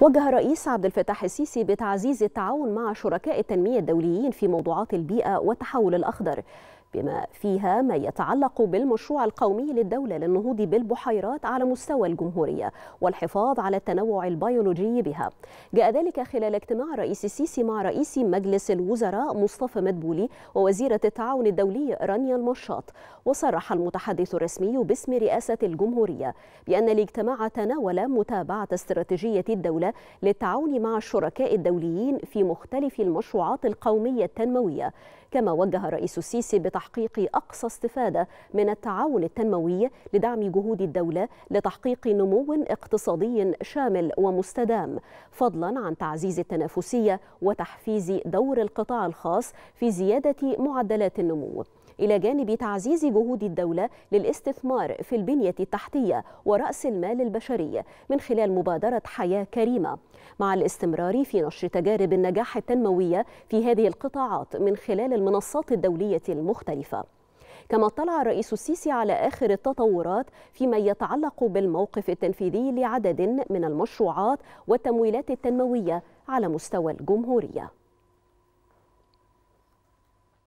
وجه الرئيس عبد الفتاح السيسي بتعزيز التعاون مع شركاء التنمية الدوليين في موضوعات البيئة والتحول الأخضر بما فيها ما يتعلق بالمشروع القومي للدولة للنهوض بالبحيرات على مستوى الجمهورية والحفاظ على التنوع البيولوجي بها جاء ذلك خلال اجتماع رئيس السيسي مع رئيس مجلس الوزراء مصطفى مدبولي ووزيرة التعاون الدولي رانيا المشاط وصرح المتحدث الرسمي باسم رئاسة الجمهورية بأن الاجتماع تناول متابعة استراتيجية الدولة للتعاون مع الشركاء الدوليين في مختلف المشروعات القومية التنموية كما وجه الرئيس السيسي بتع تحقيق أقصى استفادة من التعاون التنموي لدعم جهود الدولة لتحقيق نمو اقتصادي شامل ومستدام فضلا عن تعزيز التنافسية وتحفيز دور القطاع الخاص في زيادة معدلات النمو إلى جانب تعزيز جهود الدولة للاستثمار في البنية التحتية ورأس المال البشري من خلال مبادرة حياة كريمة مع الاستمرار في نشر تجارب النجاح التنموية في هذه القطاعات من خلال المنصات الدولية المختلفة كما اطلع الرئيس السيسي على آخر التطورات فيما يتعلق بالموقف التنفيذي لعدد من المشروعات والتمويلات التنموية على مستوى الجمهورية